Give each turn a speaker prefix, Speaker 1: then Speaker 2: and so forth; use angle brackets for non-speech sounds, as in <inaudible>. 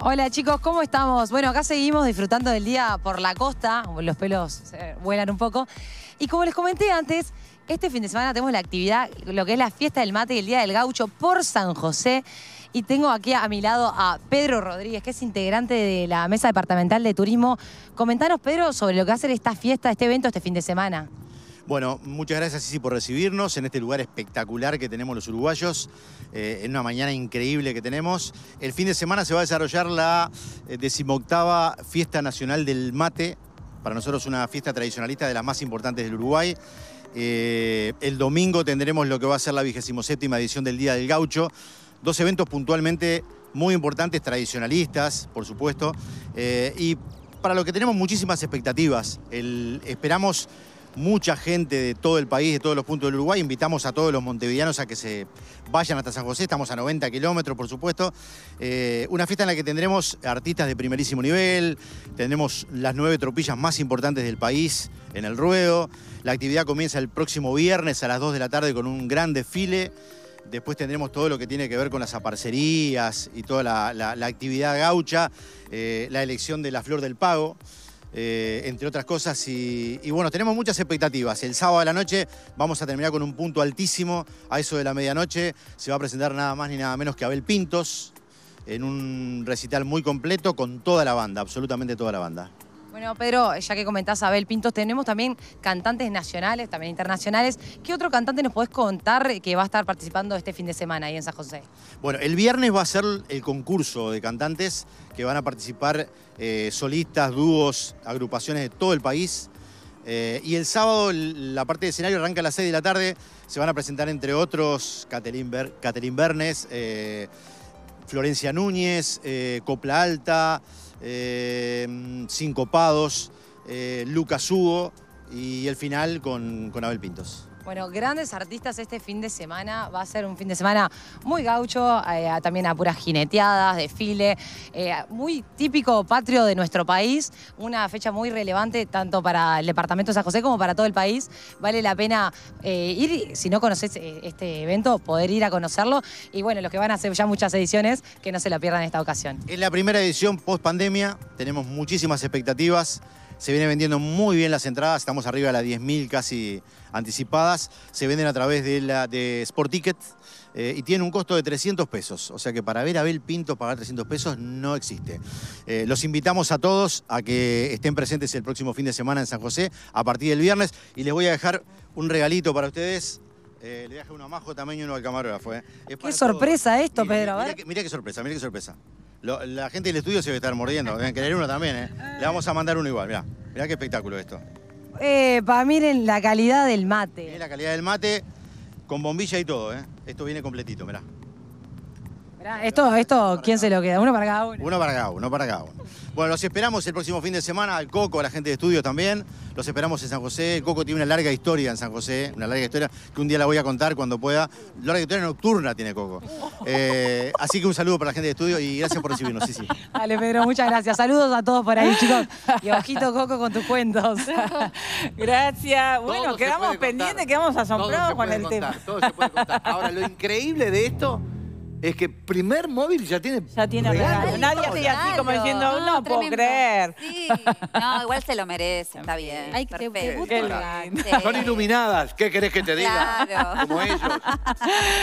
Speaker 1: Hola chicos, ¿cómo estamos? Bueno, acá seguimos disfrutando del día por la costa, los pelos eh, vuelan un poco. Y como les comenté antes, este fin de semana tenemos la actividad, lo que es la fiesta del mate y el Día del Gaucho por San José. Y tengo aquí a mi lado a Pedro Rodríguez, que es integrante de la Mesa Departamental de Turismo. Comentanos, Pedro, sobre lo que va a esta fiesta, este evento este fin de semana.
Speaker 2: Bueno, muchas gracias Sisi por recibirnos en este lugar espectacular que tenemos los uruguayos, eh, en una mañana increíble que tenemos. El fin de semana se va a desarrollar la eh, decimoctava Fiesta Nacional del Mate, para nosotros una fiesta tradicionalista de las más importantes del Uruguay. Eh, el domingo tendremos lo que va a ser la séptima edición del Día del Gaucho. Dos eventos puntualmente muy importantes, tradicionalistas, por supuesto, y para lo que tenemos muchísimas expectativas. esperamos mucha gente de todo el país, de todos los puntos del Uruguay. Invitamos a todos los montevideanos a que se vayan hasta San José. Estamos a 90 kilómetros, por supuesto. Eh, una fiesta en la que tendremos artistas de primerísimo nivel, tendremos las nueve tropillas más importantes del país en el ruedo. La actividad comienza el próximo viernes a las 2 de la tarde con un gran desfile. Después tendremos todo lo que tiene que ver con las aparcerías y toda la, actividad gaucha, eh, la elección de la Flor del Pago. Eh, entre otras cosas. Y, y, bueno, tenemos muchas expectativas. El sábado de la noche vamos a terminar con un punto altísimo. A eso de la medianoche se va a presentar nada más ni nada menos que Abel Pintos en un recital muy completo con toda la banda, absolutamente toda la banda.
Speaker 1: Bueno, Pedro, ya que comentás Abel Pintos, tenemos también cantantes nacionales, también internacionales. ¿Qué otro cantante nos podés contar que va a estar participando este fin de semana ahí en San José?
Speaker 2: Bueno, el viernes va a ser el concurso de cantantes que van a participar eh, solistas, dúos, agrupaciones de todo el país. Eh, y el sábado la parte de escenario arranca a las 6 de la tarde. Se van a presentar, entre otros, Caterín, Bernes. Eh, Florencia Núñez, eh, Copla Alta, Cinco eh, Pados, eh, Lucas Hugo y el final con Abel Pintos.
Speaker 1: Bueno, grandes artistas este fin de semana. Va a ser un fin de semana muy gaucho, eh, también a puras jineteadas, desfile, eh, muy típico patrio de nuestro país. Una fecha muy relevante tanto para el departamento de San José como para todo el país. Vale la pena eh, ir, si no conoces este evento, poder ir a conocerlo. Y bueno, los que van a hacer ya muchas ediciones, que no se la pierdan esta ocasión. Es
Speaker 2: la primera edición post pandemia, tenemos muchísimas expectativas. Se viene vendiendo muy bien las entradas, estamos arriba de las 10.000 casi anticipadas. Se venden a través de, la, de Sport Ticket eh, y tiene un costo de 300 pesos. O sea que para ver a Abel Pinto pagar 300 pesos no existe. Eh, los invitamos a todos a que estén presentes el próximo fin de semana en San José a partir del viernes y les voy a dejar un regalito para ustedes. Eh, le dejé uno a Majo también y uno al camarógrafo. qué
Speaker 1: sorpresa esto, Pedro.
Speaker 2: qué, mirá, qué sorpresa, mirá qué sorpresa la gente del estudio se va a estar mordiendo. Deben querer uno también, ¿eh? Le vamos a mandar uno igual, mirá. Mirá qué espectáculo esto.
Speaker 1: Eh, Para miren la calidad del mate. Miren la
Speaker 2: calidad del mate con bombilla y todo, ¿eh? Esto viene completito, mirá.
Speaker 1: Esto, esto, ¿quién se lo queda? Uno para cada uno.
Speaker 2: Uno para cada uno, para Bueno, los esperamos el próximo fin de semana, al Coco, a la gente de estudio también. Los esperamos en San José. Coco tiene una larga historia en San José, una larga historia que un día la voy a contar cuando pueda. La Larga historia nocturna tiene Coco. Eh, así que un saludo para la gente de estudio y gracias por recibirnos. Sí,
Speaker 1: Dale, Pedro, muchas gracias. Saludos a todos por ahí, <laughs> chicos. Y ojito, Coco, con tus cuentos. <laughs> gracias. Bueno, quedamos pendientes, quedamos asombrados con el tema. Todo se puede
Speaker 2: contar. Ahora, lo increíble de esto es que primer móvil ya tiene Ya tiene regalo.
Speaker 1: Nadie así como diciendo, no, puedo creer. Sí. No, igual se lo merece, está bien. Ay, Son
Speaker 2: iluminadas, ¿qué querés que te diga?
Speaker 1: Claro. Como ellos. <laughs>